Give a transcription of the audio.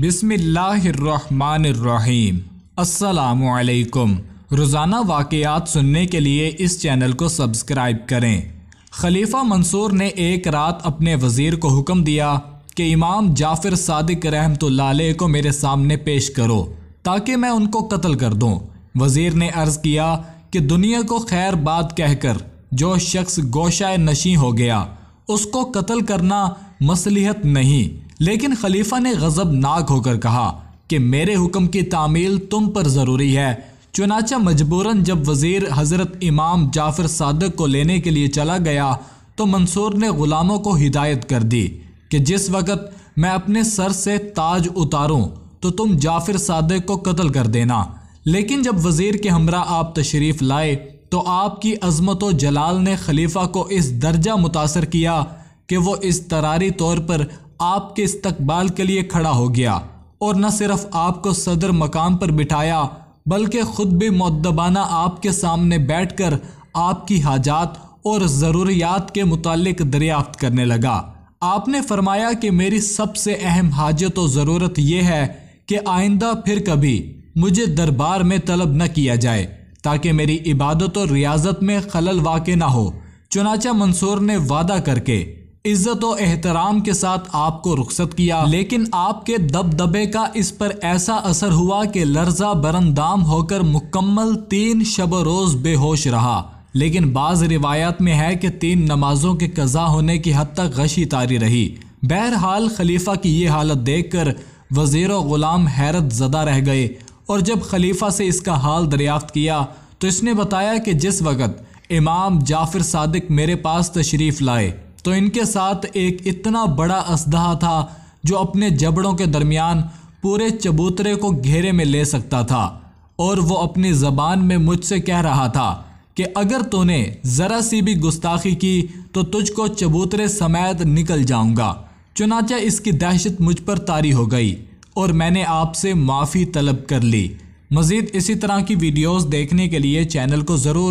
बिसमीम असलकुम रोज़ाना वाक़ात सुनने के लिए इस चैनल को सब्सक्राइब करें खलीफा मंसूर ने एक रात अपने वज़ीर को हुक्म दिया कि इमाम जाफ़िर सादिक रहमत को मेरे सामने पेश करो ताकि मैं उनको कत्ल कर दूँ वज़ीर ने अर्ज़ किया कि दुनिया को खैर बात कहकर जो शख्स गोशाए नशी हो गया उसको कत्ल करना मसलहत नहीं लेकिन खलीफा ने गज़बनाक होकर कहा कि मेरे हुक्म की तामील तुम पर ज़रूरी है चुनाचा मजबूरन जब वज़ीर हज़रत इमाम जाफ़र सादक को लेने के लिए चला गया तो मंसूर ने ग़ुलामों को हिदायत कर दी कि जिस वक़्त मैं अपने सर से ताज उतारूं तो तुम जाफ़िर सादक को कत्ल कर देना लेकिन जब वज़ीर के हमरा आप तशरीफ़ लाए तो आपकी अजमत जलाल ने खलीफा को इस दर्जा मुतासर किया कि वो इस तरारी तौर पर आपके इस्तकबाल के लिए खड़ा हो गया और न सिर्फ आपको सदर मकाम पर बिठाया बल्कि ख़ुद भी मद्दबाना आपके सामने बैठ कर आपकी हाजात और ज़रूरियात के मुतालिक दरियाफ्त करने लगा आपने फरमाया कि मेरी सबसे अहम हाजत और ज़रूरत यह है कि आइंदा फिर कभी मुझे दरबार में तलब न किया जाए ताकि मेरी इबादत और रियाजत में खलल वाक़ ना हो चुनाचा मंसूर ने वादा करके इज्जत और एहतराम के साथ आपको रुख्सत किया लेकिन आपके दबदबे का इस पर ऐसा असर हुआ कि लर्जा बरंदाम होकर मुकम्मल तीन शब रोज़ बेहोश रहा लेकिन बाज़ रिवायात में है कि तीन नमाजों के कज़ा होने की हद तक गशी तारी रही बहरहाल खलीफा की ये हालत देख कर वज़ीर ग़ुलाम हैरत ज़दा रह गए और जब खलीफा से इसका हाल दरियाफ्त किया तो इसने बताया कि जिस वक़्त इमाम जाफिर सादिक मेरे पास तशरीफ़ लाए तो इनके साथ एक इतना बड़ा असदहा था जो अपने जबड़ों के दरमियान पूरे चबूतरे को घेरे में ले सकता था और वो अपनी ज़बान में मुझसे कह रहा था कि अगर तूने ज़रा सी भी गुस्ताखी की तो तुझको चबूतरे समेत निकल जाऊंगा चुनाचा इसकी दहशत मुझ पर तारी हो गई और मैंने आपसे माफ़ी तलब कर ली मज़ीद इसी तरह की वीडियोस देखने के लिए चैनल को ज़रूर